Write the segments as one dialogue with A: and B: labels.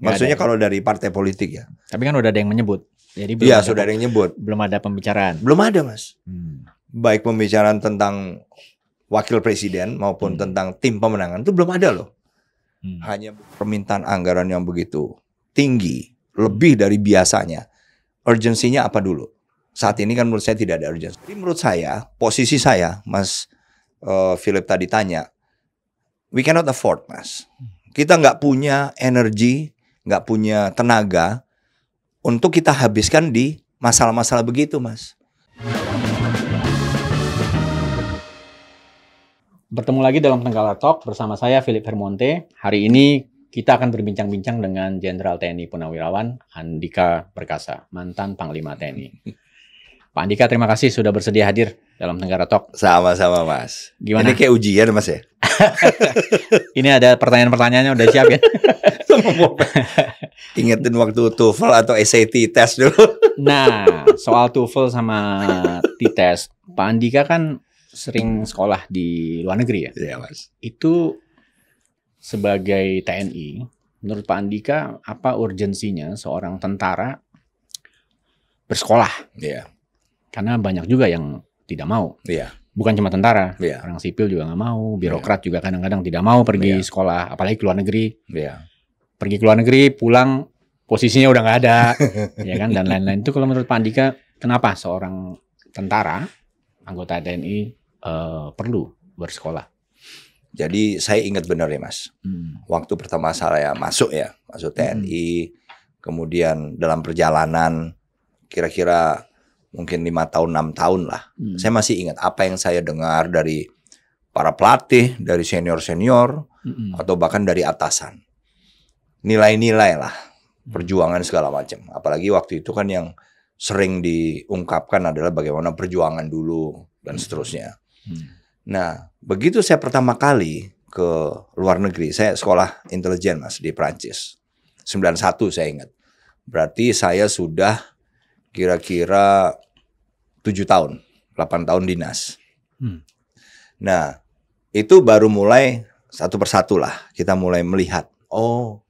A: Maksudnya kalau dari partai politik ya. Tapi kan udah ada yang menyebut. Jadi belum Iya, sudah ada yang nyebut. Belum ada pembicaraan. Belum ada, Mas. Hmm. Baik pembicaraan tentang wakil presiden maupun hmm. tentang tim pemenangan itu belum ada loh. Hmm. Hanya permintaan anggaran yang begitu tinggi, lebih dari biasanya. Urgensinya apa dulu? Saat ini kan menurut saya tidak ada urgensi. Jadi menurut saya, posisi saya, Mas uh, Philip tadi tanya, we cannot afford, Mas. Hmm. Kita nggak punya energi nggak punya tenaga untuk kita habiskan di masalah-masalah begitu, Mas. Bertemu
B: lagi dalam Tenggala Talk bersama saya Philip Hermonte. Hari ini kita akan berbincang-bincang dengan Jenderal TNI Purnawirawan Andika Perkasa, mantan Panglima TNI. Pak Andika terima kasih sudah bersedia hadir dalam Tenggara Talk. Sama-sama Mas. Gimana? Ini kayak ujian
A: Mas ya. ini ada pertanyaan-pertanyaannya udah siap ya. Ingetin waktu TOEFL atau SAT test dulu. nah, soal TOEFL
B: sama T-test, Pak Andika kan sering sekolah di luar negeri ya. Iya Mas. Itu sebagai TNI, menurut Pak Andika apa urgensinya seorang tentara bersekolah? Iya. Karena banyak juga yang tidak mau. Iya. Bukan cuma tentara, iya. orang sipil juga nggak mau, birokrat iya. juga kadang-kadang tidak mau pergi iya. sekolah, apalagi ke luar negeri. Iya. Pergi ke luar negeri, pulang posisinya udah nggak ada, ya kan dan lain-lain. Itu kalau menurut Pandika, kenapa
A: seorang tentara anggota TNI uh, eh, perlu bersekolah? Jadi saya ingat benar ya mas, hmm. waktu pertama saya masuk ya, masuk TNI, hmm. kemudian dalam perjalanan kira-kira mungkin lima tahun enam tahun lah hmm. saya masih ingat apa yang saya dengar dari para pelatih dari senior senior hmm. atau bahkan dari atasan nilai-nilai lah hmm. perjuangan segala macam apalagi waktu itu kan yang sering diungkapkan adalah bagaimana perjuangan dulu dan hmm. seterusnya hmm. nah begitu saya pertama kali ke luar negeri saya sekolah intelijen mas di Prancis 91 saya ingat berarti saya sudah kira-kira tujuh tahun, delapan tahun dinas. Hmm. Nah, itu baru mulai satu persatu lah kita mulai melihat, oh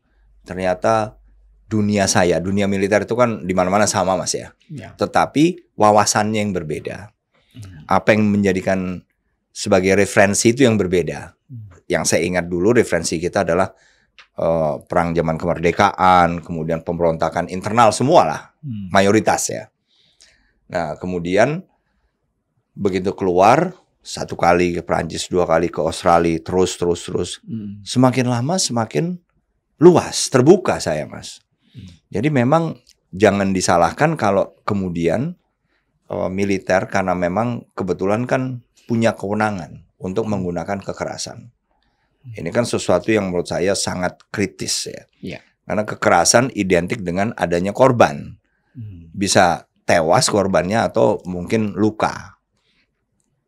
A: ternyata dunia saya, dunia militer itu kan di mana-mana sama mas ya. ya. Tetapi wawasannya yang berbeda, hmm. apa yang menjadikan sebagai referensi itu yang berbeda. Hmm. Yang saya ingat dulu referensi kita adalah uh, perang zaman kemerdekaan, kemudian pemberontakan internal semualah, hmm. mayoritas ya. Nah, kemudian begitu keluar satu kali ke Prancis, dua kali ke Australia, terus terus terus. Hmm. Semakin lama semakin luas, terbuka saya, Mas. Hmm. Jadi memang jangan disalahkan kalau kemudian uh, militer karena memang kebetulan kan punya kewenangan untuk menggunakan kekerasan. Hmm. Ini kan sesuatu yang menurut saya sangat kritis ya. ya. Karena kekerasan identik dengan adanya korban. Hmm. Bisa tewas korbannya atau mungkin luka.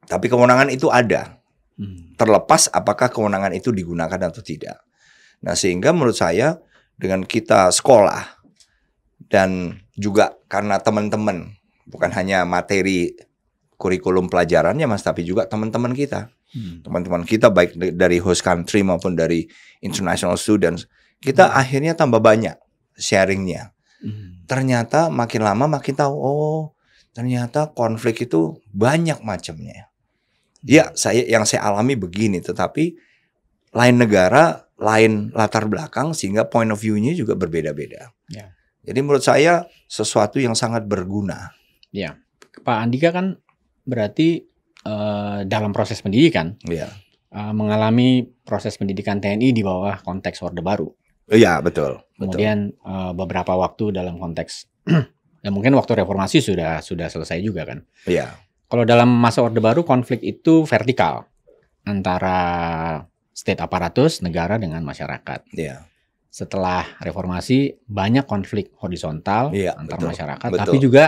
A: Tapi kewenangan itu ada. Hmm. Terlepas apakah kewenangan itu digunakan atau tidak. Nah, sehingga menurut saya dengan kita sekolah dan juga karena teman-teman bukan hanya materi kurikulum pelajarannya Mas tapi juga teman-teman kita Hmm. teman-teman hmm. kita baik dari host country maupun dari international students kita hmm. akhirnya tambah banyak sharingnya hmm. ternyata makin lama makin tahu oh ternyata konflik itu banyak macamnya hmm. ya saya yang saya alami begini tetapi lain negara lain latar belakang sehingga point of view-nya juga berbeda-beda ya. jadi menurut saya sesuatu yang sangat berguna
B: ya Pak Andika kan berarti Eh, dalam proses pendidikan yeah. Iya. uh, mengalami proses pendidikan TNI di bawah konteks Orde Baru.
A: Iya yeah, betul. Kemudian
B: betul. Uh, beberapa waktu dalam konteks ya mungkin waktu reformasi sudah sudah selesai juga kan. Iya. Yeah. Kalau dalam masa Orde Baru konflik itu vertikal antara state aparatus negara dengan masyarakat. Iya. Yeah setelah reformasi banyak konflik horizontal iya, antar betul, masyarakat, betul. tapi juga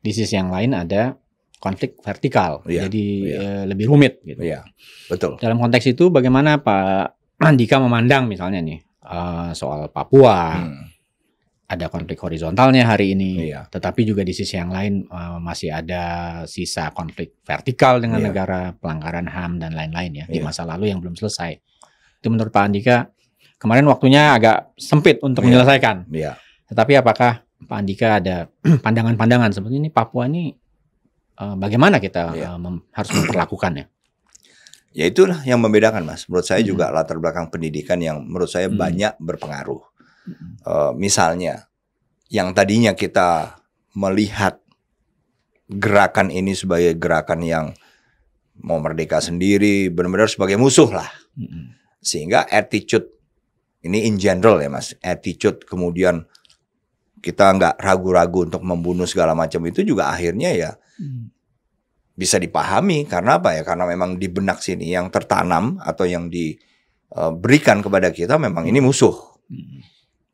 B: di sisi yang lain ada konflik vertikal, yeah. jadi yeah. Iya. lebih rumit gitu. Iya, yeah. betul. Dalam konteks itu bagaimana Pak Andika memandang misalnya nih uh, soal Papua, hmm. ada konflik horizontalnya hari ini, yeah. tetapi juga di sisi yang lain uh, masih ada sisa konflik vertikal dengan yeah. negara, pelanggaran HAM dan lain-lain ya yeah. di iya. masa lalu yang belum selesai. Itu menurut Pak Andika kemarin waktunya agak sempit untuk yeah. menyelesaikan. Yeah. Tetapi apakah Pak Andika ada pandangan-pandangan seperti ini Papua ini
A: Eh, bagaimana kita yeah. Iya. mem harus memperlakukannya? Ya itulah yang membedakan mas. Menurut saya hmm. juga latar belakang pendidikan yang menurut saya hmm. banyak berpengaruh. Uh, misalnya yang tadinya kita melihat gerakan ini sebagai gerakan yang mau merdeka sendiri, benar-benar sebagai musuh lah. Sehingga attitude ini in general ya mas, attitude kemudian kita nggak ragu-ragu untuk membunuh segala macam itu juga akhirnya ya hmm. bisa dipahami karena apa ya karena memang di benak sini yang tertanam atau yang diberikan e, kepada kita memang ini musuh hmm.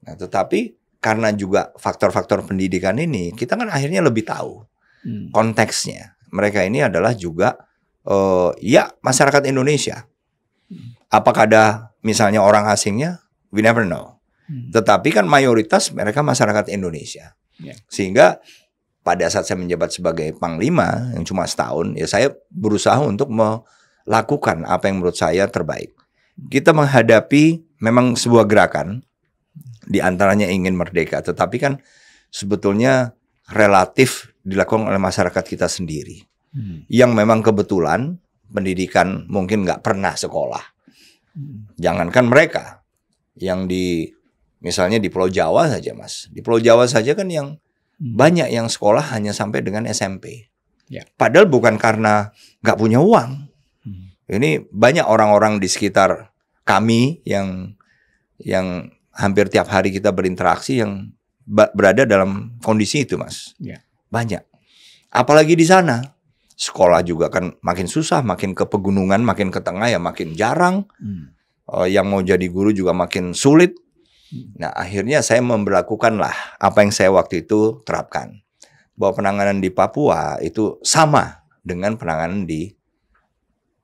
A: nah tetapi karena juga faktor-faktor pendidikan ini kita kan akhirnya lebih tahu hmm. konteksnya mereka ini adalah juga uh, ya masyarakat Indonesia hmm. apakah ada misalnya orang asingnya we never know Hmm. Tetapi kan mayoritas mereka masyarakat Indonesia. Ya. Sehingga pada saat saya menjabat sebagai panglima yang cuma setahun, ya saya berusaha untuk melakukan apa yang menurut saya terbaik. Hmm. Kita menghadapi memang sebuah gerakan di antaranya ingin merdeka, tetapi kan sebetulnya relatif dilakukan oleh masyarakat kita sendiri. Hmm. Yang memang kebetulan pendidikan mungkin nggak pernah sekolah. Hmm. Jangankan mereka yang di Misalnya di Pulau Jawa saja, Mas. Di Pulau Jawa saja kan yang hmm. banyak yang sekolah hanya sampai dengan SMP. Ya. Padahal bukan karena nggak punya uang. Hmm. Ini banyak orang-orang di sekitar kami yang yang hampir tiap hari kita berinteraksi yang berada dalam kondisi itu, Mas. Ya. Banyak. Apalagi di sana sekolah juga kan makin susah, makin ke pegunungan, makin ke tengah ya makin jarang. Hmm. Eh, yang mau jadi guru juga makin sulit. Hmm. Nah akhirnya saya memperlakukan lah apa yang saya waktu itu terapkan. Bahwa penanganan di Papua itu sama dengan penanganan di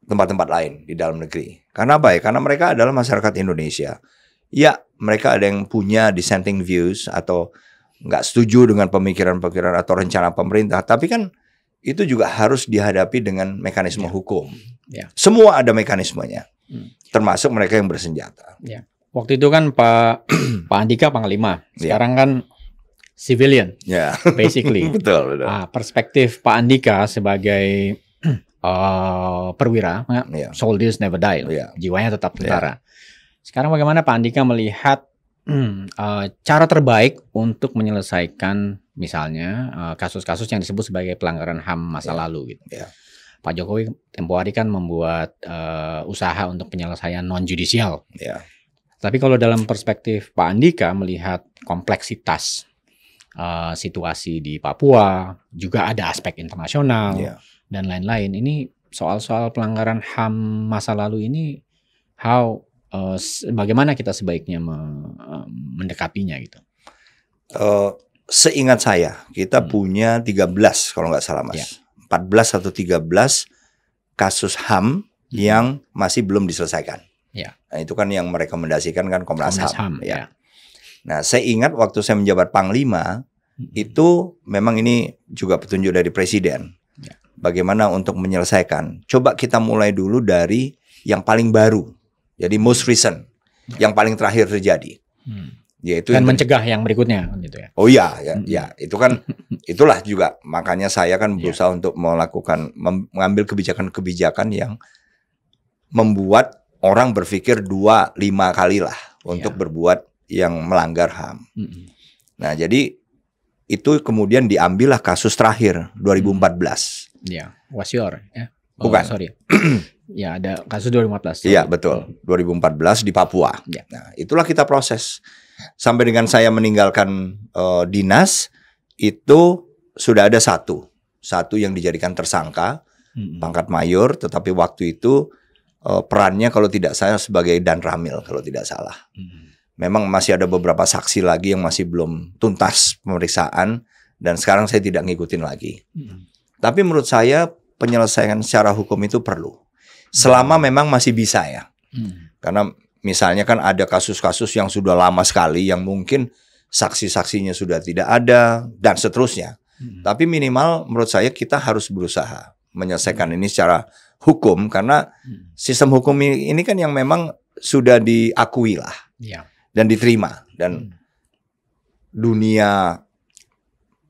A: tempat-tempat lain di dalam negeri. Karena apa ya? Karena mereka adalah masyarakat Indonesia. Ya, mereka ada yang punya dissenting views atau nggak setuju dengan pemikiran-pemikiran atau rencana pemerintah. Tapi kan itu juga harus dihadapi dengan mekanisme ya. hukum. Ya. Semua ada mekanismenya, hmm. termasuk mereka yang bersenjata. Ya
B: waktu itu kan Pak Pak Andika Panglima. Iya. Sekarang yeah. kan civilian.
A: Ya. Yeah. Basically.
B: betul, betul. Ah, perspektif Pak Andika sebagai uh, perwira, yeah. soldiers never die. Yeah. Jiwanya tetap iya. tentara. Yeah. Sekarang bagaimana Pak Andika melihat uh, cara terbaik untuk menyelesaikan misalnya eh, kasus-kasus uh, yang disebut sebagai pelanggaran HAM masa yeah. lalu gitu. Yeah. Pak Jokowi tempo hari kan membuat uh, usaha untuk penyelesaian non judicial. Yeah tapi kalau dalam perspektif Pak Andika melihat kompleksitas uh, situasi di Papua, juga ada aspek internasional yeah. dan lain-lain. Ini soal-soal pelanggaran HAM masa lalu ini, how uh, bagaimana kita sebaiknya me, eh, gitu?
A: Uh, seingat saya kita hmm. punya 13 kalau nggak salah mas, yeah. Ya. 14 atau 13 kasus HAM hmm. yang masih belum diselesaikan. Ya. Nah, itu kan yang merekomendasikan kan Komnas, HAM. HAM ya. yeah. Nah, saya ingat waktu saya menjabat Panglima hmm. itu memang ini juga petunjuk dari Presiden. Yeah. Bagaimana untuk menyelesaikan? Coba kita mulai dulu dari yang paling baru, jadi most recent, Yeah. yang paling terakhir terjadi. Hmm yaitu dan mencegah
B: yang berikutnya gitu ya.
A: Oh iya, ya, ya itu kan itulah juga makanya saya kan ya. berusaha yeah. untuk melakukan mengambil kebijakan-kebijakan yang membuat orang berpikir dua lima kali lah untuk yeah. berbuat yang melanggar HAM. Mm -hmm. Nah, jadi itu kemudian diambillah kasus terakhir 2014. Iya, yeah. your
B: ya. Oh, Bukan. Sorry.
A: ya, ada kasus 2014. Iya, betul. 2014 di Papua. Yeah. Nah, itulah kita proses. Sampai dengan saya meninggalkan uh, dinas itu sudah ada satu. Satu yang dijadikan tersangka, pangkat mayor, tetapi waktu itu uh, perannya kalau tidak saya sebagai Dan Ramil kalau tidak salah. Hmm. Memang masih ada beberapa saksi lagi yang masih belum tuntas pemeriksaan dan sekarang saya tidak ngikutin lagi. Hmm. Tapi menurut saya penyelesaian secara hukum itu perlu. Selama hmm. memang masih bisa ya. Hmm. Karena misalnya kan ada kasus-kasus yang sudah lama sekali yang mungkin saksi-saksinya sudah tidak ada dan seterusnya. Hmm. Tapi minimal menurut saya kita harus berusaha menyelesaikan hmm. ini secara hukum karena hmm. sistem hukum ini kan yang memang sudah diakui lah ya. dan diterima dan hmm. dunia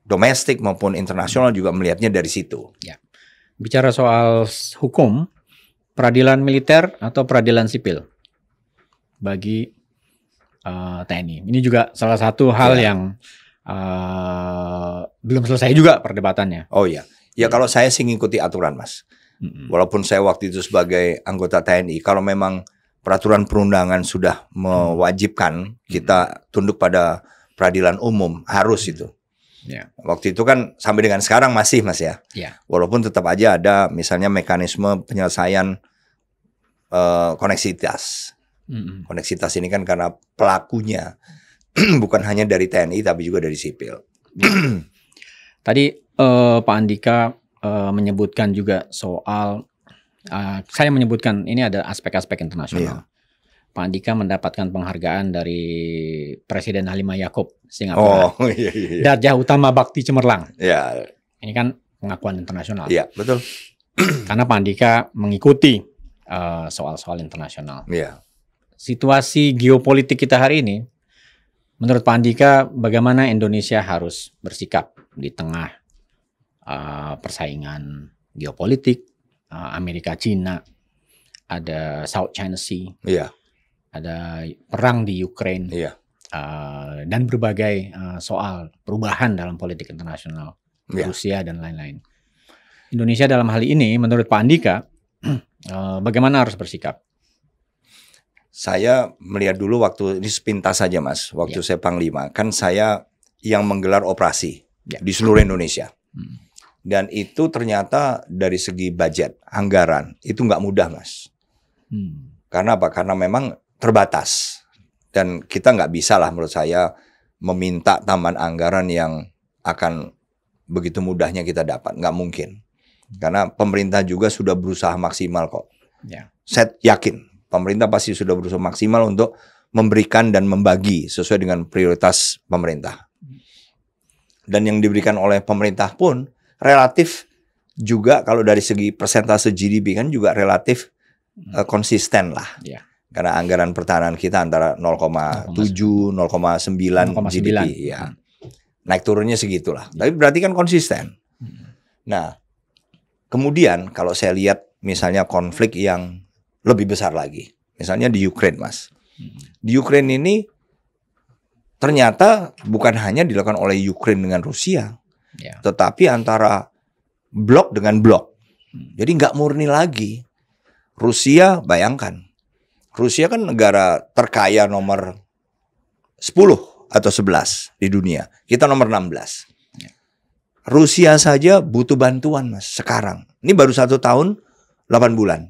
A: domestik maupun internasional juga melihatnya dari situ. Ya.
B: Bicara soal hukum, peradilan militer atau peradilan sipil bagi uh, eh, TNI. Ini juga salah satu
A: hal ya. yang uh, belum selesai juga perdebatannya. Oh iya. ya, ya kalau saya sih ngikuti aturan mas. Walaupun saya waktu itu sebagai anggota TNI, kalau memang peraturan perundangan sudah mewajibkan kita tunduk pada peradilan umum, harus itu. Yeah. Waktu itu kan sampai dengan sekarang masih mas ya. Yeah. Walaupun tetap aja ada misalnya mekanisme penyelesaian uh, koneksitas. Mm-hmm. Koneksitas ini kan karena pelakunya bukan hanya dari TNI tapi juga dari sipil. Ya.
B: Tadi uh, Pak Andika Eh, menyebutkan juga soal uh, saya menyebutkan ini ada aspek-aspek internasional. Yeah. Pak Andika mendapatkan penghargaan dari Presiden Halimah Yakub Singapura. Oh, iya, iya, iya. Darjah Utama Bakti Cemerlang. Iya. Ini kan pengakuan internasional. Iya, betul. Karena Pak Andika mengikuti eh, soal-soal uh, internasional. Iya. Situasi geopolitik kita hari ini, menurut Pak Andika, bagaimana Indonesia harus bersikap di tengah Ah, persaingan geopolitik ah, Amerika Cina, ada South China Sea, yeah. ada perang di Ukraine, yeah. Iya. dan berbagai ah, soal perubahan dalam politik internasional yeah. Rusia dan lain-lain. Indonesia dalam hal ini, menurut Pak Andika, bagaimana harus bersikap?
A: Saya melihat dulu waktu ini sepintas saja, Mas. Waktu yeah. saya panglima, kan saya yang menggelar operasi yeah. di seluruh Indonesia. Hmm. Dan itu ternyata dari segi budget, anggaran, itu nggak mudah mas. Hmm. Karena apa? Karena memang terbatas. Dan kita nggak bisa lah menurut saya meminta taman anggaran yang akan begitu mudahnya kita dapat. Nggak mungkin. Karena pemerintah juga sudah berusaha maksimal kok. Ya. Saya yakin pemerintah pasti sudah berusaha maksimal untuk memberikan dan membagi sesuai dengan prioritas pemerintah. Hmm. Dan yang diberikan oleh pemerintah pun relatif juga kalau dari segi persentase GDP kan juga relatif uh, konsisten lah. Ya. Karena anggaran pertahanan kita antara 0,7, 0,9 GDP. Ya. Naik turunnya segitulah. Iya. Tapi berarti kan konsisten. Hmm. Nah, kemudian kalau saya lihat misalnya konflik yang lebih besar lagi. Misalnya di Ukraine, Mas. Hmm. Di Ukraine ini ternyata bukan hanya dilakukan oleh Ukraine dengan Rusia, yeah. tetapi antara blok dengan blok. Hmm. Jadi nggak murni lagi. Rusia, bayangkan. Rusia kan negara terkaya nomor 10 atau 11 di dunia. Kita nomor 16. belas. Ya. Rusia saja butuh bantuan mas sekarang. Ini baru satu tahun 8 bulan.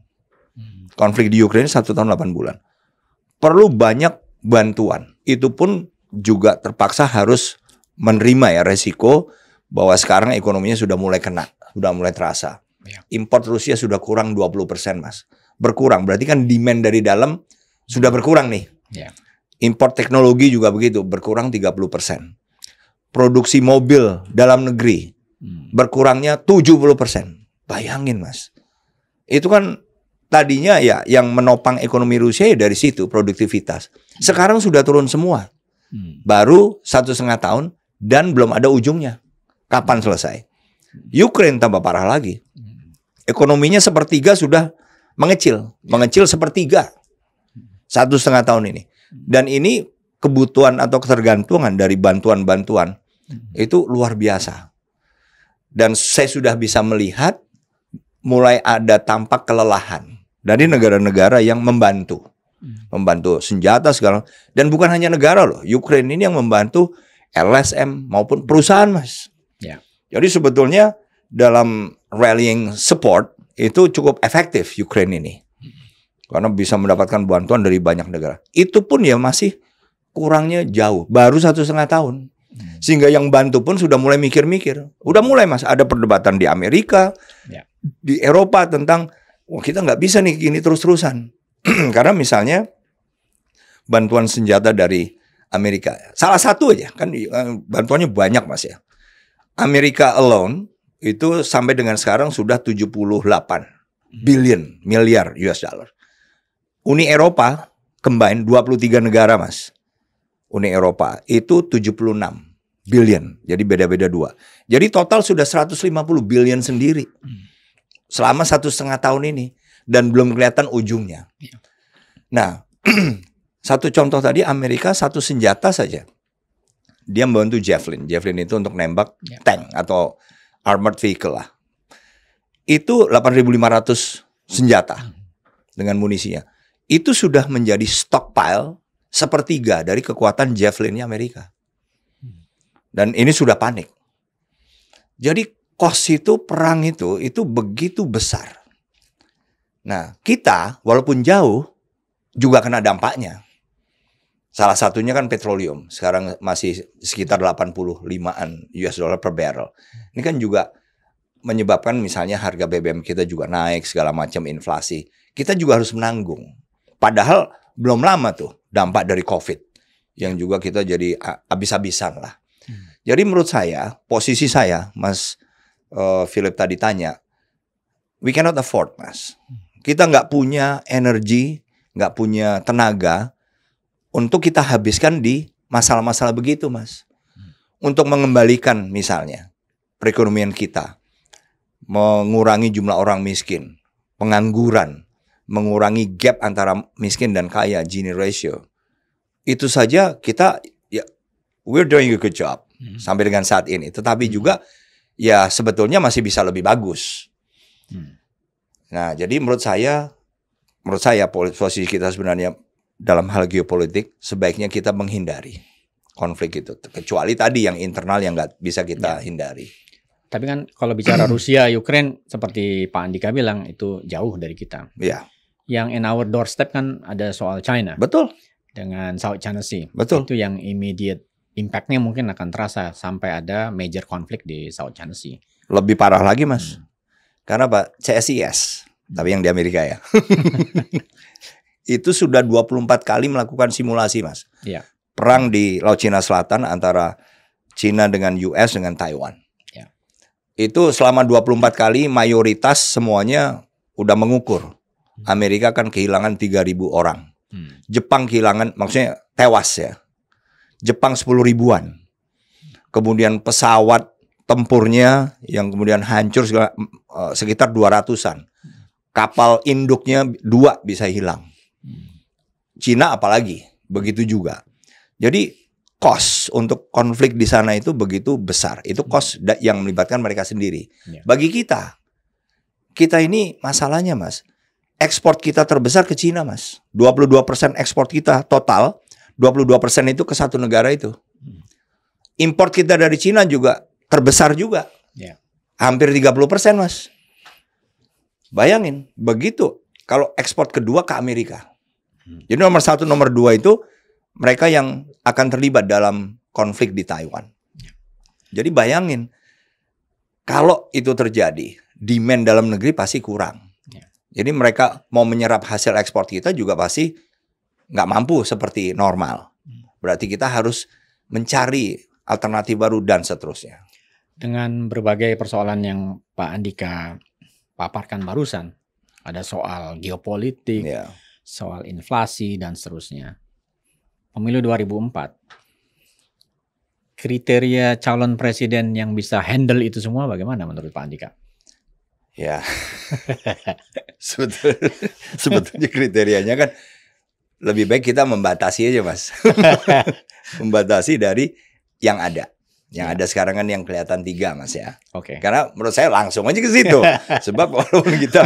A: Hmm. Konflik di Ukraina satu tahun 8 bulan. Perlu banyak bantuan. Itu pun juga terpaksa harus menerima ya resiko bahwa sekarang ekonominya sudah mulai kena, sudah mulai terasa. Ya. Import Rusia sudah kurang 20% mas. Berkurang, berarti kan demand dari dalam sudah berkurang nih. Ya. Import teknologi juga begitu, berkurang 30%. Produksi mobil dalam negeri hmm. tujuh berkurangnya 70%. Bayangin mas. Itu kan tadinya ya yang menopang ekonomi Rusia ya dari situ produktivitas. Sekarang sudah turun semua. Hmm. Baru satu setengah tahun dan belum ada ujungnya. Kapan selesai? Ukraine tambah parah lagi. Ekonominya sepertiga sudah mengecil, mengecil sepertiga satu setengah tahun ini. Dan ini kebutuhan atau ketergantungan dari bantuan-bantuan itu luar biasa. Dan saya sudah bisa melihat mulai ada tampak kelelahan dari negara-negara yang membantu, membantu senjata segala. Dan bukan hanya negara loh, Ukraine ini yang membantu LSM maupun perusahaan mas Yeah. Jadi sebetulnya dalam rallying support itu cukup efektif Ukraine ini. Karena bisa mendapatkan bantuan dari banyak negara. Itu pun ya masih kurangnya jauh. Baru satu setengah tahun. Hmm. Sehingga yang bantu pun sudah mulai mikir-mikir. Udah mulai mas. Ada perdebatan di Amerika, yeah. di Eropa tentang wah kita nggak bisa nih gini terus-terusan. Karena misalnya bantuan senjata dari Amerika. Salah satu aja kan eh, bantuannya banyak mas ya. Amerika alone itu sampai dengan sekarang sudah 78 hmm. billion miliar US dollar. Uni Eropa combine 23 negara, Mas. Uni Eropa itu 76 billion. Jadi beda-beda dua. Jadi total sudah 150 billion sendiri. Hmm. Selama satu setengah tahun ini. Dan belum kelihatan ujungnya. Iya. Nah, satu contoh tadi Amerika satu senjata saja dia membantu javelin. Javelin itu untuk nembak yeah. tank atau armored vehicle lah. Itu 8.500 senjata hmm. dengan munisinya. Itu sudah menjadi stockpile sepertiga dari kekuatan javelinnya Amerika. Hmm. Dan ini sudah panik. Jadi kos itu perang itu itu begitu besar. Nah, kita walaupun jauh juga kena dampaknya. Salah satunya kan petroleum. Sekarang masih sekitar 85-an US dollar per barrel. Ini kan juga menyebabkan misalnya harga BBM kita juga naik segala macam inflasi. Kita juga harus menanggung. Padahal belum lama tuh dampak dari COVID yang juga kita jadi habis-habisan lah. Hmm. Jadi menurut saya posisi saya, Mas eh, Philip tadi tanya, we cannot afford, Mas. Hmm. Kita nggak punya energi, nggak punya tenaga untuk kita habiskan di masalah-masalah begitu, Mas. Untuk mengembalikan misalnya perekonomian kita, mengurangi jumlah orang miskin, pengangguran, mengurangi gap antara miskin dan kaya, Gini ratio. Itu saja kita ya we're doing a good job hmm. sampai dengan saat ini. Tetapi hmm. juga ya sebetulnya masih bisa lebih bagus. Hmm. Nah, jadi menurut saya menurut saya posisi kita sebenarnya dalam hal geopolitik sebaiknya kita menghindari konflik itu kecuali tadi yang internal yang nggak bisa kita ya. hindari. Tapi kan kalau
B: bicara Rusia Ukraine seperti Pak Andika bilang itu jauh dari kita. Iya. Yang in our doorstep kan ada soal China. Betul. Dengan South China Sea. Betul. Itu yang immediate impactnya mungkin akan terasa sampai ada major konflik di South China Sea.
A: Lebih parah lagi mas, hmm. karena pak CSIS, tapi yang di Amerika ya. itu sudah 24 kali melakukan simulasi, Mas. Ya. Perang di Laut Cina Selatan antara Cina dengan US dengan Taiwan. Ya. Itu selama 24 kali mayoritas semuanya udah mengukur. Hmm. Amerika kan kehilangan 3000 orang. Hmm. Jepang kehilangan maksudnya tewas ya. Jepang 10 ribuan. Kemudian pesawat tempurnya yang kemudian hancur eh, sekitar 200-an. Kapal induknya dua bisa hilang. Cina apalagi begitu juga. Jadi kos untuk konflik di sana itu begitu besar. Itu kos yang melibatkan mereka sendiri. Ya. Bagi kita, kita ini masalahnya mas, ekspor kita terbesar ke Cina mas. 22% ekspor kita total, 22% itu ke satu negara itu. Hmm. Import kita dari Cina juga terbesar juga. Ya. Hampir 30% mas. Bayangin, begitu kalau ekspor kedua ke Amerika. Jadi nomor satu, nomor dua itu mereka yang akan terlibat dalam konflik di Taiwan. Jadi bayangin, kalau itu terjadi, demand dalam negeri pasti kurang. Ya. Jadi mereka mau menyerap hasil ekspor kita juga pasti nggak mampu seperti normal. Berarti kita harus mencari alternatif baru dan seterusnya.
B: Dengan berbagai persoalan yang Pak Andika paparkan barusan, ada soal geopolitik, yeah soal inflasi dan seterusnya. Pemilu 2004. Kriteria calon presiden yang bisa handle itu semua bagaimana menurut Pak Andika?
A: Ya, sebetulnya, sebetulnya kriterianya kan lebih baik kita membatasi aja mas, membatasi dari yang ada. Yang ya. ada sekarang kan yang kelihatan tiga mas ya. Oke. Okay. Karena menurut saya langsung aja ke situ. Sebab walaupun kita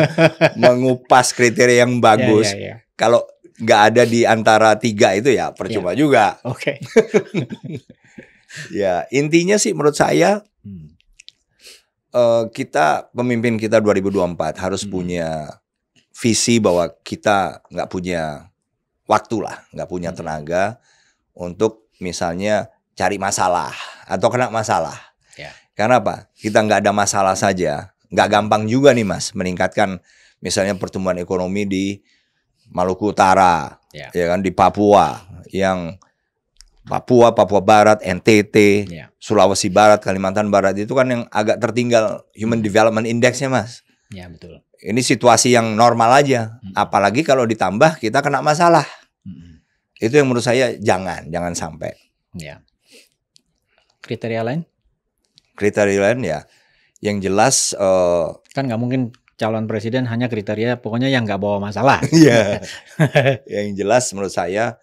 A: mengupas kriteria yang bagus, ya, ya. ya kalau nggak ada di antara tiga itu ya percuma yeah. juga. Oke. Okay. ya intinya sih menurut saya hmm. uh, kita pemimpin kita 2024 harus hmm. punya visi bahwa kita nggak punya waktu lah, nggak punya hmm. tenaga untuk misalnya cari masalah atau kena masalah. Yeah. Karena apa? Kita nggak ada masalah saja, nggak gampang juga nih mas meningkatkan misalnya pertumbuhan ekonomi di Maluku Utara, yeah. ya kan di Papua yang Papua, Papua Barat, NTT, yeah. Sulawesi Barat, Kalimantan Barat itu kan yang agak tertinggal Human Development Indexnya mas. Ya yeah, betul. Ini situasi yang normal aja, apalagi kalau ditambah kita kena masalah. Mm -hmm. Itu yang menurut saya jangan, jangan sampai.
B: Ya. Kriteria lain?
A: Kriteria lain ya, yang jelas. Uh,
B: kan nggak mungkin calon presiden hanya kriteria pokoknya yang nggak bawa masalah. Iya.
A: yang jelas menurut saya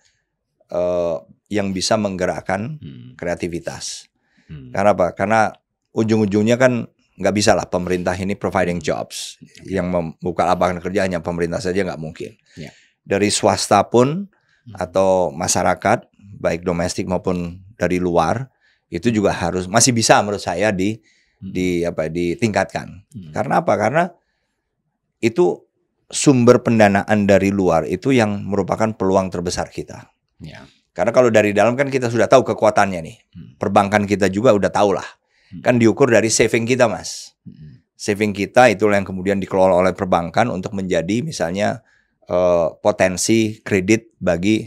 A: uh, yang bisa menggerakkan hmm. kreativitas. Hmm. Karena apa? Karena ujung-ujungnya kan nggak bisa lah pemerintah ini providing jobs okay. Ya. yang membuka lapangan kerja hanya pemerintah saja nggak mungkin. Yeah. Dari swasta pun hmm. atau masyarakat baik domestik maupun dari luar itu juga harus masih bisa menurut saya di hmm. di apa ditingkatkan. Hmm. Karena apa? Karena itu sumber pendanaan dari luar itu yang merupakan peluang terbesar kita. Ya. Karena kalau dari dalam kan kita sudah tahu kekuatannya nih. Hmm. Perbankan kita juga udah tahu lah. Hmm. Kan diukur dari saving kita mas. Hmm. Saving kita itulah yang kemudian dikelola oleh perbankan untuk menjadi misalnya uh, potensi kredit bagi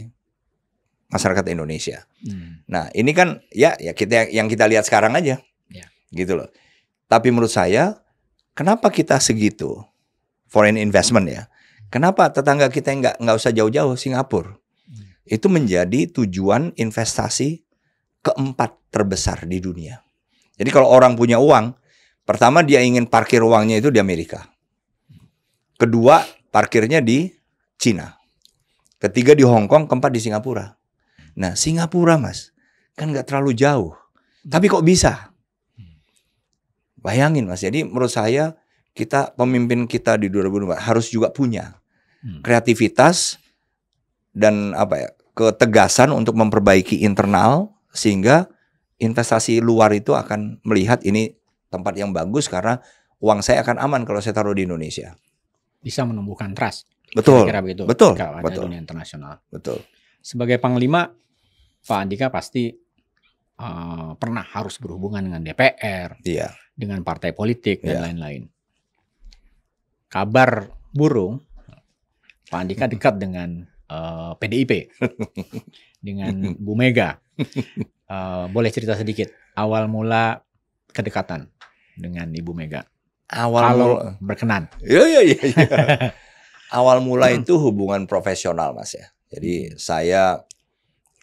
A: masyarakat Indonesia. Hmm. Nah ini kan ya ya kita yang kita lihat sekarang aja, ya. gitu loh. Tapi menurut saya kenapa kita segitu? foreign investment ya. Kenapa tetangga kita nggak nggak usah jauh-jauh Singapura? Hmm. Itu menjadi tujuan investasi keempat terbesar di dunia. Jadi kalau orang punya uang, pertama dia ingin parkir uangnya itu di Amerika. Kedua, parkirnya di Cina. Ketiga di Hong Kong, keempat di Singapura. Nah, Singapura, Mas, kan nggak terlalu jauh. Tapi kok bisa? Hmm. Bayangin, Mas. Jadi menurut saya kita pemimpin kita di 2024 harus juga punya hmm. kreativitas dan apa ya ketegasan untuk memperbaiki internal sehingga investasi luar itu akan melihat ini tempat yang bagus karena uang saya akan aman kalau saya taruh di Indonesia. Bisa menumbuhkan trust. Betul. Kira begitu. Betul. betul. dunia
B: internasional. Betul. Sebagai panglima, Pak Andika pasti uh, pernah harus berhubungan dengan DPR, iya. dengan partai politik dan iya. lain-lain kabar burung, Pak Andika dekat dengan uh, eh, PDIP, dengan Bu Mega. Uh, boleh cerita sedikit awal mula kedekatan dengan Ibu Mega. Awal Kalau mula, berkenan. Iya iya iya. Ya.
A: awal mula itu hubungan profesional Mas ya. Jadi saya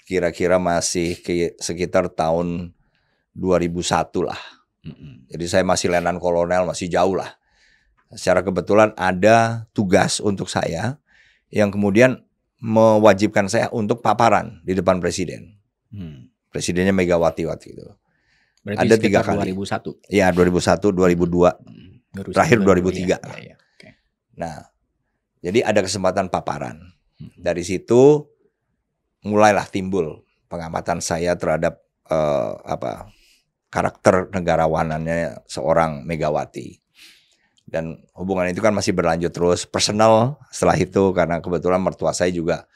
A: kira-kira masih sekitar tahun 2001 lah. Jadi saya masih Lenan Kolonel masih jauh lah secara kebetulan ada tugas untuk saya yang kemudian mewajibkan saya untuk paparan di depan presiden. Hmm. Presidennya Megawati waktu itu. Berarti ada tiga kali. 2001. Iya 2001, 2002, hmm. Ya. dua terakhir 2003. Ya, ya. Okay. Nah, jadi ada kesempatan paparan. Hmm. Dari situ mulailah timbul pengamatan saya terhadap uh, apa karakter negarawanannya seorang Megawati dan hubungan itu kan masih berlanjut terus personal setelah hmm. itu karena kebetulan mertua saya juga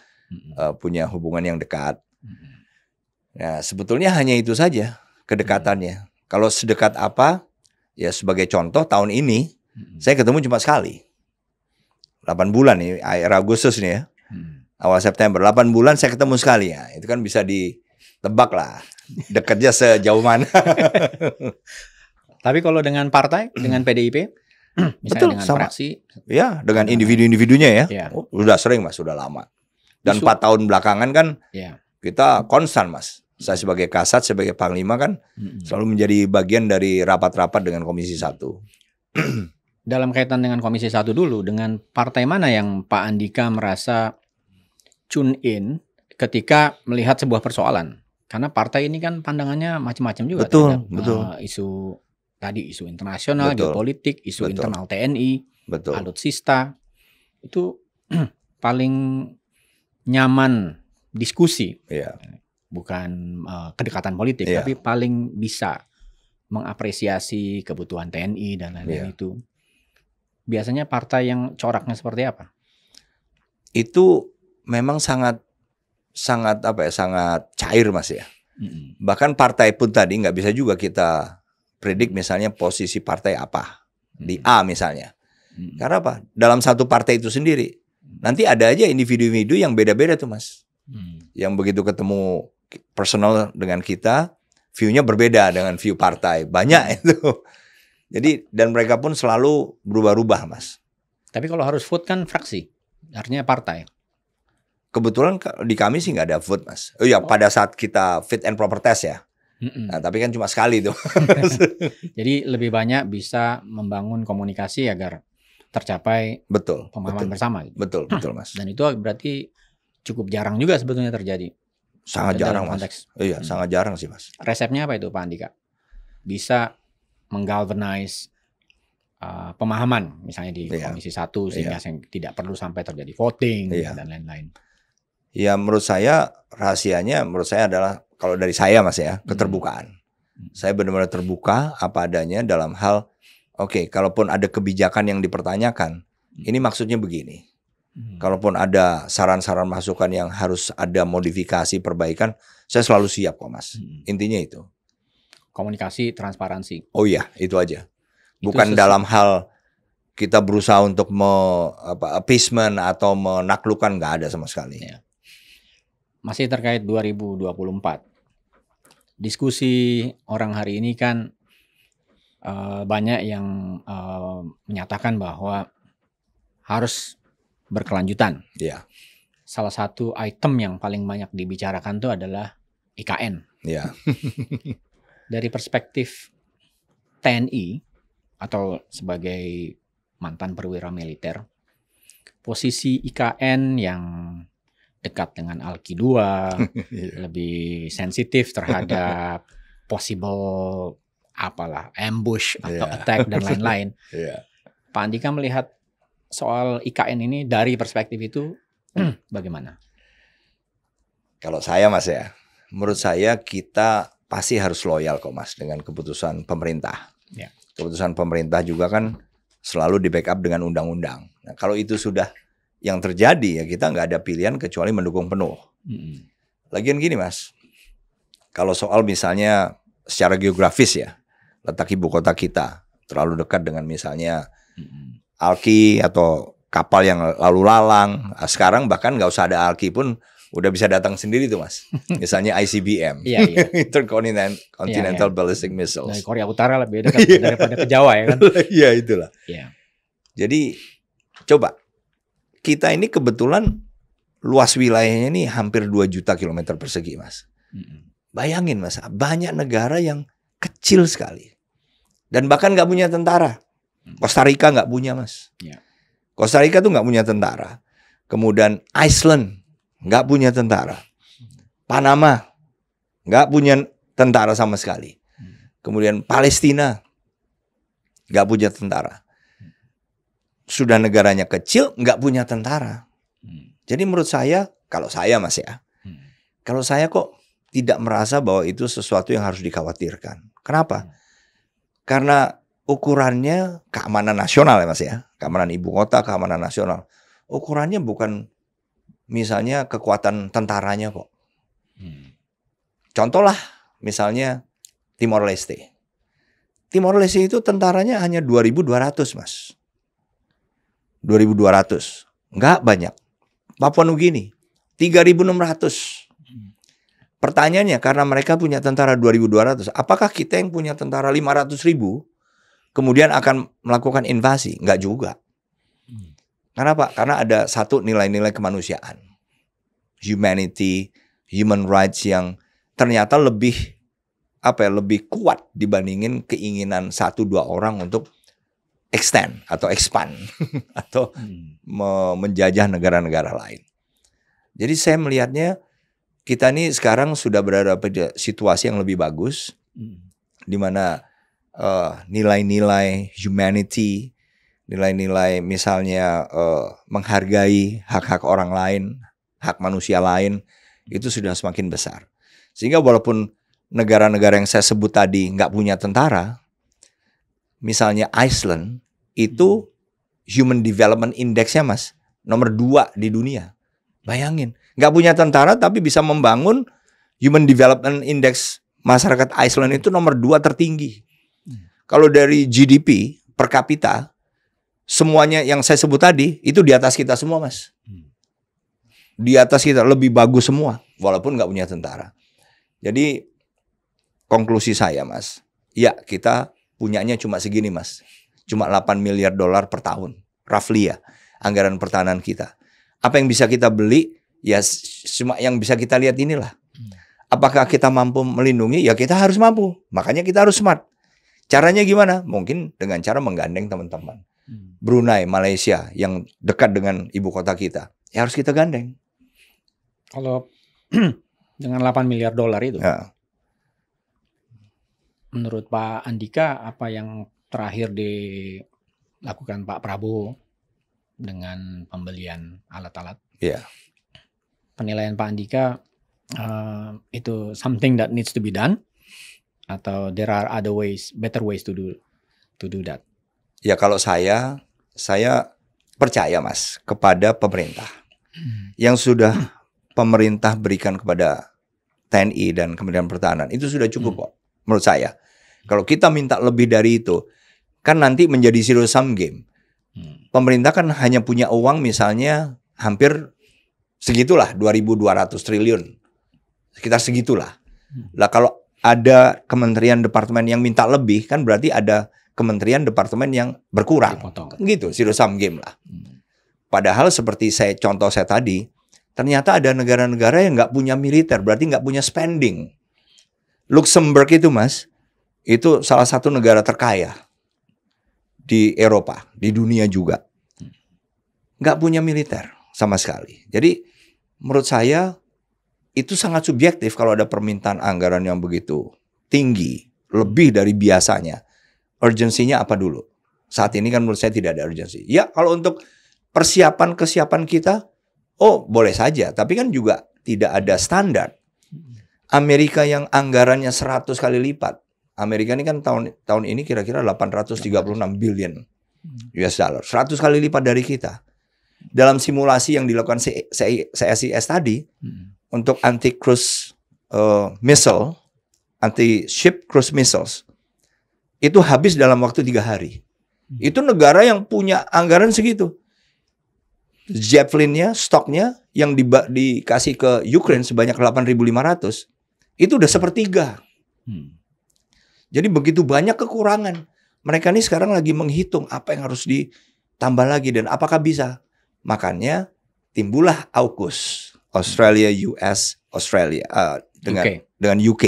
A: uh, punya hubungan yang dekat. Nah, sebetulnya hanya itu saja kedekatannya. Kalau sedekat apa? Ya sebagai contoh tahun ini saya ketemu cuma sekali. 8 bulan nih akhir Agustus nih ya. Awal September 8 bulan saya ketemu sekali ya. Itu kan bisa ditebak lah dekatnya sejauh mana. Tapi kalau dengan partai, dengan PDIP
B: Misalnya Betul, dengan sama. praksi.
A: Ya, dengan individu-individunya ya. ya. Oh, sudah sering Mas, sudah lama. Dan empat tahun belakangan kan ya. kita konstan Mas. Saya sebagai kasat, sebagai panglima kan hmm. selalu menjadi bagian dari rapat-rapat dengan Komisi Satu.
B: Dalam kaitan dengan Komisi Satu dulu, dengan partai mana yang Pak Andika merasa tune in ketika melihat sebuah persoalan? Karena partai ini kan pandangannya macam-macam juga betul, terhadap betul. Uh, isu tadi isu internasional, Betul. geopolitik, isu Betul. internal TNI, Betul. alutsista itu paling nyaman diskusi, yeah. bukan uh, kedekatan politik, yeah. tapi paling bisa mengapresiasi kebutuhan TNI dan lain-lain yeah. itu. Biasanya partai yang coraknya seperti apa?
A: Itu memang sangat sangat apa ya sangat cair mas ya. Mm -hmm. Bahkan partai pun tadi nggak bisa juga kita predik misalnya posisi partai apa di hmm. A misalnya. Hmm. Karena apa? Dalam satu partai itu sendiri nanti ada aja individu-individu yang beda-beda tuh mas. Hmm. Yang begitu ketemu personal dengan kita, viewnya berbeda dengan view partai banyak itu. Jadi dan mereka pun selalu berubah-ubah mas. Tapi kalau harus vote kan fraksi, artinya partai. Kebetulan di kami sih nggak ada vote mas. Oh ya oh. pada saat kita fit and proper test ya. Mm-mm. Nah, tapi kan cuma sekali tuh.
B: Jadi lebih banyak bisa membangun komunikasi agar tercapai
A: betul pemahaman betul, bersama.
B: Betul, nah, betul, Mas. Dan itu berarti cukup jarang juga sebetulnya terjadi. Sangat jarang, konteks. Mas. Iya, hmm. sangat jarang sih, Mas. Resepnya apa itu, Pak Andika? Bisa menggalvanize Uh, pemahaman
A: misalnya di iya. komisi satu sehingga iya. tidak perlu sampai terjadi voting iya. dan lain-lain. Ya menurut saya rahasianya menurut saya adalah kalau dari saya mas ya hmm. keterbukaan. Hmm. Saya benar-benar terbuka apa adanya dalam hal oke okay, kalaupun ada kebijakan yang dipertanyakan hmm. ini maksudnya begini. Kalaupun ada saran-saran masukan yang harus ada modifikasi perbaikan, saya selalu siap kok mas. Intinya itu.
B: Komunikasi, transparansi.
A: Oh iya, itu aja. Bukan itu dalam hal kita berusaha untuk me, apa, appeasement atau menaklukkan nggak ada sama sekali. Ya. Masih terkait 2024. Diskusi
B: orang hari ini kan uh, banyak yang uh, menyatakan bahwa harus berkelanjutan. Ya. Yeah. Salah satu item yang paling banyak dibicarakan itu adalah IKN. Ya. Yeah. Dari perspektif TNI atau sebagai mantan perwira militer, posisi IKN yang dekat dengan alki 2, iya. lebih sensitif terhadap possible apalah ambush atau yeah. attack dan lain-lain. yeah. Pak Andika melihat soal IKN ini dari perspektif itu hmm. Hmm, bagaimana?
A: Kalau saya Mas ya, menurut saya kita pasti harus loyal kok Mas dengan keputusan pemerintah. Yeah. Keputusan pemerintah juga kan selalu di backup dengan undang-undang. Nah, kalau itu sudah yang terjadi ya kita nggak ada pilihan kecuali mendukung penuh. Lagian gini mas, kalau soal misalnya secara geografis ya letak ibu kota kita terlalu dekat dengan misalnya Alki atau kapal yang lalu lalang. Ah, sekarang bahkan nggak usah ada Alki pun udah bisa datang sendiri tuh mas. Misalnya ICBM, iya, iya. Intercontinental iya, iya. Ballistic Missiles. Dari Korea Utara lebih dekat daripada ke Jawa ya kan? Iya itulah. Yeah. Jadi coba kita ini kebetulan luas wilayahnya ini hampir 2 juta kilometer persegi, Mas. Bayangin, Mas, banyak negara yang kecil sekali. Dan bahkan nggak punya tentara. Costa Rica nggak punya, Mas. Ya. Costa Rica tuh nggak punya tentara. Kemudian Iceland nggak punya tentara. Panama nggak punya tentara sama sekali. Mm. Kemudian Palestina nggak punya tentara sudah negaranya kecil, nggak punya tentara. Hmm. Jadi menurut saya, kalau saya mas ya, hmm. kalau saya kok tidak merasa bahwa itu sesuatu yang harus dikhawatirkan. Kenapa? Hmm. Karena ukurannya keamanan nasional ya mas ya, keamanan ibu kota, keamanan nasional. Ukurannya bukan misalnya kekuatan tentaranya kok. Contohlah misalnya Timor Leste. Timor Leste itu tentaranya hanya 2.200 mas. 2200. Enggak banyak. Papua Nugini 3600. Pertanyaannya karena mereka punya tentara 2200, apakah kita yang punya tentara 500 ribu kemudian akan melakukan invasi? Enggak juga. Kenapa? Karena ada satu nilai-nilai kemanusiaan. Humanity, human rights yang ternyata lebih apa ya, lebih kuat dibandingin keinginan satu dua orang untuk extend atau expand atau hmm. menjajah negara-negara lain. Jadi saya melihatnya kita ini sekarang sudah berada pada situasi yang lebih bagus hmm. di mana nilai eh, nilai-nilai humanity, nilai-nilai misalnya uh, menghargai hak-hak orang lain, hak manusia lain itu sudah semakin besar. Sehingga walaupun negara-negara yang saya sebut tadi nggak punya tentara, misalnya Iceland itu Human Development Indexnya mas nomor dua di dunia. Bayangin, nggak punya tentara tapi bisa membangun Human Development Index masyarakat Iceland itu nomor dua tertinggi. Kalau dari GDP per kapita, semuanya yang saya sebut tadi itu di atas kita semua, mas. Di atas kita lebih bagus semua, walaupun nggak punya tentara. Jadi konklusi saya, mas, ya kita punyanya cuma segini, mas cuma 8 miliar dolar per tahun, roughly ya, anggaran pertahanan kita. Apa yang bisa kita beli? Ya cuma yang bisa kita lihat inilah. Hmm. Apakah kita mampu melindungi? Ya kita harus mampu. Makanya kita harus smart. Caranya gimana? Mungkin dengan cara menggandeng teman-teman. Hmm. Brunei, Malaysia yang dekat dengan ibu kota kita. Ya harus kita gandeng.
B: Kalau dengan 8 miliar dolar itu. Ya. Menurut Pak Andika apa yang terakhir dilakukan Pak Prabowo dengan pembelian alat-alat. Yeah. Penilaian Pak Andika uh, itu something that needs to be done atau there are other ways, better ways to do to do that.
A: Ya kalau saya saya percaya Mas kepada pemerintah hmm. yang sudah pemerintah berikan kepada TNI dan Kementerian Pertahanan itu sudah cukup hmm. kok menurut saya. Kalau kita minta lebih dari itu, kan nanti menjadi zero sum game. Hmm. Pemerintah kan hanya punya uang misalnya hampir segitulah 2.200 triliun. Sekitar segitulah. Hmm. Lah kalau ada kementerian departemen yang minta lebih kan berarti ada kementerian departemen yang berkurang. Dipotong. Gitu, zero sum game lah. Hmm. Padahal seperti saya contoh saya tadi, ternyata ada negara-negara yang nggak punya militer, berarti nggak punya spending. Luxembourg itu mas, itu salah satu negara terkaya di Eropa, di dunia juga. Nggak punya militer sama sekali. Jadi menurut saya itu sangat subjektif kalau ada permintaan anggaran yang begitu tinggi, lebih dari biasanya. Urgensinya apa dulu? Saat ini kan menurut saya tidak ada urgensi. Ya kalau untuk persiapan kesiapan kita, oh boleh saja. Tapi kan juga tidak ada standar. Amerika yang anggarannya 100 kali lipat Amerika ini kan tahun tahun ini kira-kira 836 billion hmm. US dollar, 100 kali lipat dari kita. Dalam simulasi yang dilakukan CSIS tadi hmm. untuk anti cruise uh, eh, missile, anti ship cruise missiles itu habis dalam waktu tiga hari. Hmm. Itu negara yang punya anggaran segitu. Javelin-nya, stoknya yang di, dikasih ke Ukraine sebanyak 8.500 itu udah sepertiga. Hmm. Jadi begitu banyak kekurangan. Mereka ini sekarang lagi menghitung apa yang harus ditambah lagi dan apakah bisa. Makanya timbullah AUKUS, Australia US Australia uh, dengan UK. dengan UK.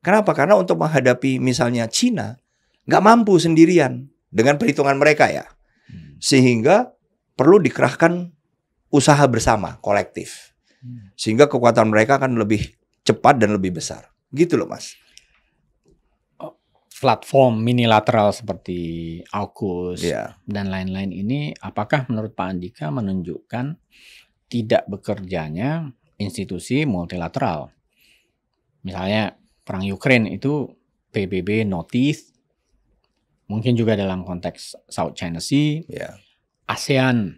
A: Kenapa? Karena untuk menghadapi misalnya Cina nggak mampu sendirian dengan perhitungan mereka ya. Mm. Sehingga perlu dikerahkan usaha bersama kolektif. Mm. Sehingga kekuatan mereka akan lebih cepat dan lebih besar. Gitu loh, Mas
B: platform mini lateral seperti AUKUS yeah.
A: dan lain-lain
B: ini apakah menurut Pak Andika menunjukkan tidak bekerjanya institusi multilateral? Misalnya perang Ukraine itu PBB notice mungkin juga dalam konteks South China Sea. Yeah. ASEAN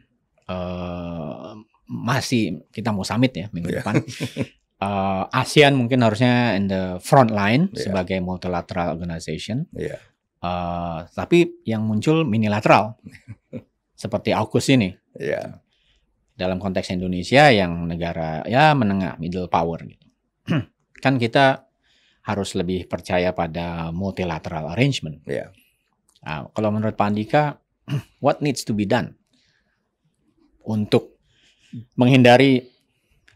B: uh, masih kita mau summit ya minggu yeah. depan. uh, ASEAN mungkin harusnya in the front line yeah. sebagai multilateral organization. Yeah. Iya. Uh, tapi yang muncul minilateral seperti AUKUS ini. Yeah. Dalam konteks Indonesia yang negara ya menengah middle power gitu. kan kita harus lebih percaya pada multilateral arrangement. Yeah. Nah, kalau menurut Pak Andika, what needs to be done untuk menghindari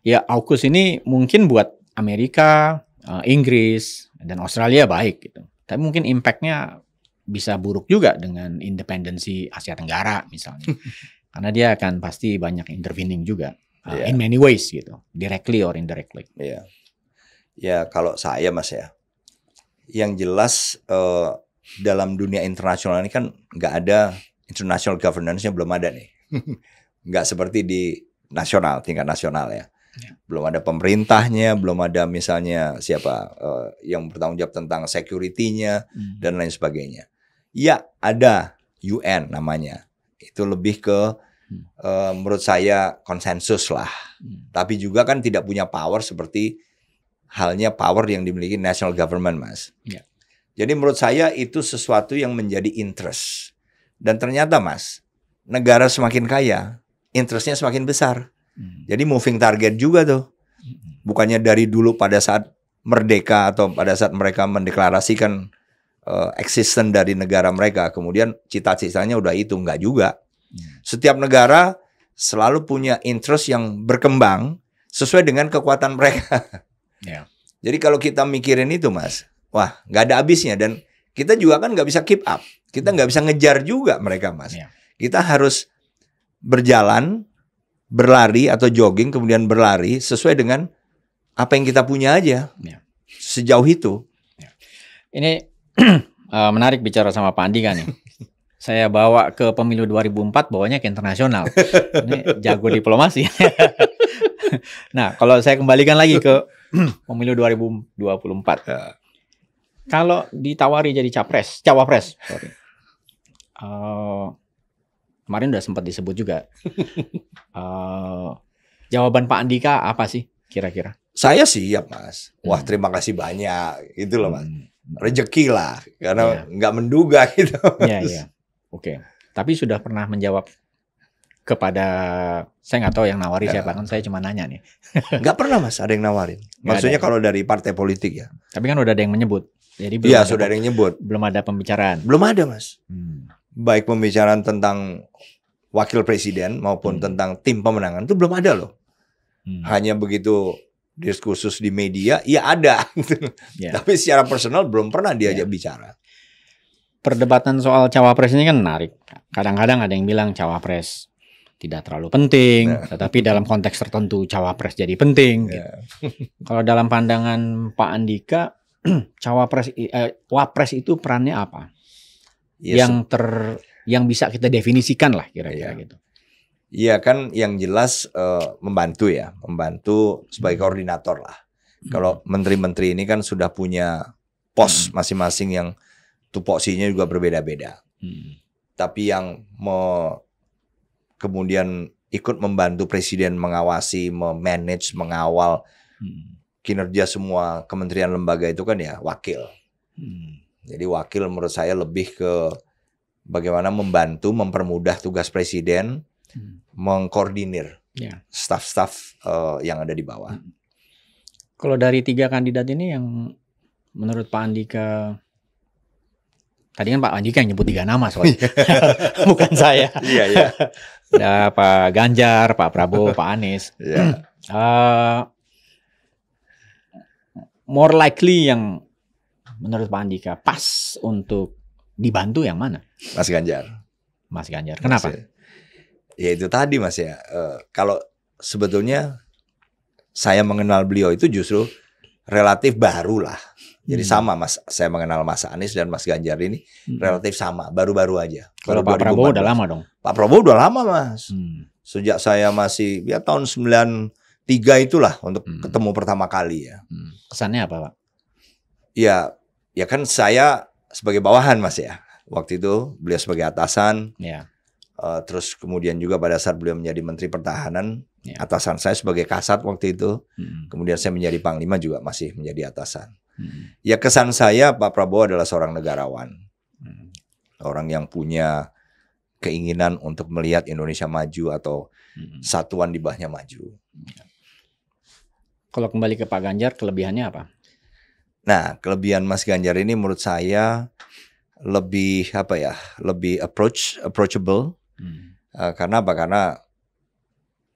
B: ya AUKUS ini mungkin buat Amerika, eh, Inggris dan Australia baik gitu. Tapi mungkin impactnya bisa buruk juga dengan independensi Asia Tenggara misalnya. Karena dia akan pasti banyak intervening juga yeah. Iya. in many ways gitu,
A: directly or indirectly. Iya. Yeah. Ya kalau saya Mas ya, yang jelas uh, dalam dunia internasional ini kan nggak ada international governance-nya belum ada nih. nggak seperti di nasional tingkat nasional ya. Ya. Belum ada pemerintahnya, belum ada misalnya siapa uh, yang bertanggung jawab tentang security-nya hmm. dan lain sebagainya. Ya, ada UN namanya. Itu lebih ke uh, menurut saya konsensus lah. Hmm. Tapi juga kan tidak punya power seperti halnya power yang dimiliki national government, Mas. Ya. Jadi menurut saya itu sesuatu yang menjadi interest. Dan ternyata, Mas, negara semakin kaya, interestnya semakin besar. Hmm. Jadi moving target juga tuh. Hmm. Bukannya dari dulu pada saat merdeka atau pada saat mereka mendeklarasikan uh, eh, eksisten dari negara mereka, kemudian cita-citanya udah itu nggak juga. Hmm. Setiap negara selalu punya interest yang berkembang sesuai dengan kekuatan mereka. yeah. Jadi kalau kita mikirin itu, Mas, wah nggak ada habisnya dan kita juga kan nggak bisa keep up, kita nggak bisa ngejar juga mereka, Mas. Yeah. Kita harus berjalan berlari atau jogging kemudian berlari sesuai dengan apa yang kita punya aja ya. sejauh itu. Ya.
B: Ini eh, menarik bicara sama Pak Andi kan nih. Ya. Saya bawa ke pemilu 2004 bawanya ke internasional. Ini jago diplomasi. nah, kalau saya kembalikan lagi ke pemilu 2024. Ya. Kalau ditawari jadi capres, cawapres, sorry. Uh, kemarin udah sempat disebut juga. uh, jawaban Pak Andika apa sih
A: kira-kira? Saya siap mas. Wah hmm. terima kasih banyak. Itu loh mas. Hmm. Rejeki Rezeki lah. Karena iya. nggak yeah. menduga gitu. Iya iya. Oke. Tapi sudah pernah
B: menjawab kepada saya nggak tahu yang nawari ya. siapa kan saya cuma nanya nih
A: nggak pernah mas ada yang nawarin maksudnya ya? kalau dari partai politik ya tapi kan udah ada yang menyebut jadi iya, belum ya, sudah ada yang nyebut belum ada pembicaraan belum ada mas hmm baik pembicaraan tentang wakil presiden maupun hmm. tentang tim pemenangan itu belum ada loh. Hmm. Hanya begitu diskusus di media, ya ada. yeah. Tapi secara personal belum pernah diajak yeah. bicara.
B: Perdebatan soal cawapres ini kan menarik. Kadang-kadang ada yang bilang cawapres tidak terlalu penting, yeah. tetapi dalam konteks tertentu cawapres jadi penting. Yeah. Gitu. Kalau dalam pandangan Pak Andika, cawapres eh, wapres itu perannya apa? yes. Iya, yang ter yang bisa kita definisikan lah kira-kira yeah. gitu.
A: Iya kan yang jelas uh, membantu ya, membantu sebagai hmm. koordinator lah. Hmm. Kalau menteri-menteri ini kan sudah punya pos hmm. masing-masing yang tupoksinya juga berbeda-beda. Hmm. Tapi yang me, kemudian ikut membantu presiden mengawasi, memanage, mengawal hmm. kinerja semua kementerian lembaga itu kan ya wakil. Hmm. Jadi wakil menurut saya lebih ke bagaimana membantu mempermudah tugas presiden hmm. mengkoordinir yeah. staff-staff uh, yang ada di bawah. Hmm.
B: Kalau dari tiga kandidat ini yang menurut Pak Andika tadi kan Pak Andika yang nyebut tiga nama soalnya bukan saya. Iya iya. Ada nah, Pak Ganjar, Pak Prabowo, Pak Anies. Yeah. Iya. uh, more likely yang menurut Pak Andika pas untuk dibantu yang mana?
A: Mas Ganjar. Mas Ganjar. Kenapa? Mas, ya, ya itu tadi Mas ya. Uh, kalau sebetulnya saya mengenal beliau itu justru relatif baru lah. Jadi hmm. sama Mas, saya mengenal Mas Anies dan Mas Ganjar ini hmm. relatif sama, baru-baru aja. Kalau Pak Prabowo udah lama dong. Pak Prabowo udah lama Mas. Hmm. Sejak saya masih ya tahun tiga itulah untuk hmm. ketemu pertama kali ya. Hmm. Kesannya apa Pak? Ya ya kan saya sebagai bawahan mas ya waktu itu beliau sebagai atasan ya. uh, terus kemudian juga pada saat beliau menjadi menteri pertahanan ya. atasan saya sebagai kasat waktu itu hmm. kemudian saya menjadi panglima juga masih menjadi atasan hmm. ya kesan saya Pak Prabowo adalah seorang negarawan hmm. orang yang punya keinginan untuk melihat Indonesia maju atau hmm. satuan di bawahnya maju ya.
B: kalau kembali ke Pak Ganjar kelebihannya apa
A: Nah, kelebihan Mas Ganjar ini menurut saya lebih apa ya? Lebih approach approachable. Hmm. Uh, karena apa? Karena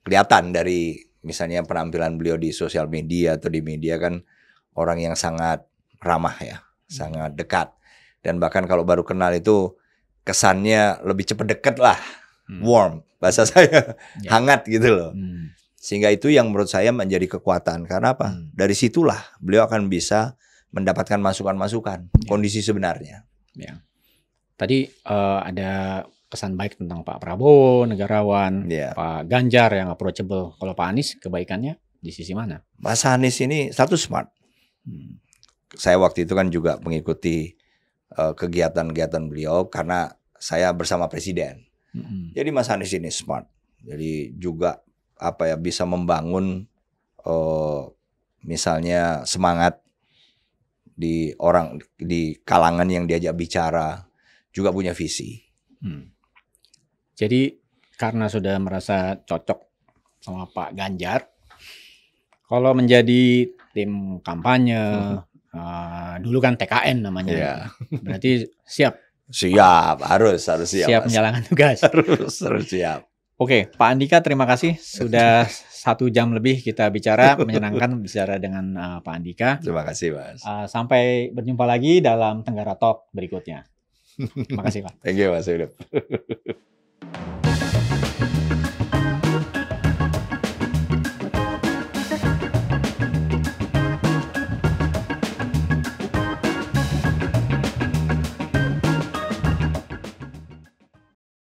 A: kelihatan dari misalnya penampilan beliau di sosial media atau di media kan orang yang sangat ramah ya, hmm. sangat dekat. Dan bahkan kalau baru kenal itu kesannya lebih cepat dekat lah, hmm. warm bahasa saya, yeah. hangat gitu loh. Hmm. Sehingga itu yang menurut saya menjadi kekuatan. Karena apa? Hmm. Dari situlah beliau akan bisa mendapatkan masukan-masukan ya. kondisi sebenarnya.
B: Ya. Tadi uh, ada kesan baik tentang Pak Prabowo, negarawan, ya. Pak Ganjar yang approachable. Kalau Pak Anies kebaikannya di sisi mana?
A: Mas Anies ini satu
B: smart. Hmm.
A: Saya waktu itu kan juga mengikuti eh, kegiatan-kegiatan uh, beliau karena saya bersama presiden. Hmm. Jadi Mas Anies ini smart. Jadi juga apa ya bisa membangun uh, misalnya semangat di orang di kalangan yang diajak bicara juga punya visi. Hmm. Jadi
B: karena sudah merasa cocok sama Pak Ganjar, kalau menjadi tim kampanye uh, dulu kan TKN namanya, yeah. berarti
A: siap. Siap, harus harus siap. Siap menjalankan tugas. Harus
B: harus siap. Oke, Pak Andika terima kasih sudah satu jam lebih kita bicara menyenangkan bicara dengan uh, Pak Andika. Terima kasih Mas. Uh, sampai berjumpa lagi dalam Tenggara Talk berikutnya. Terima kasih
A: Pak. Thank you Mas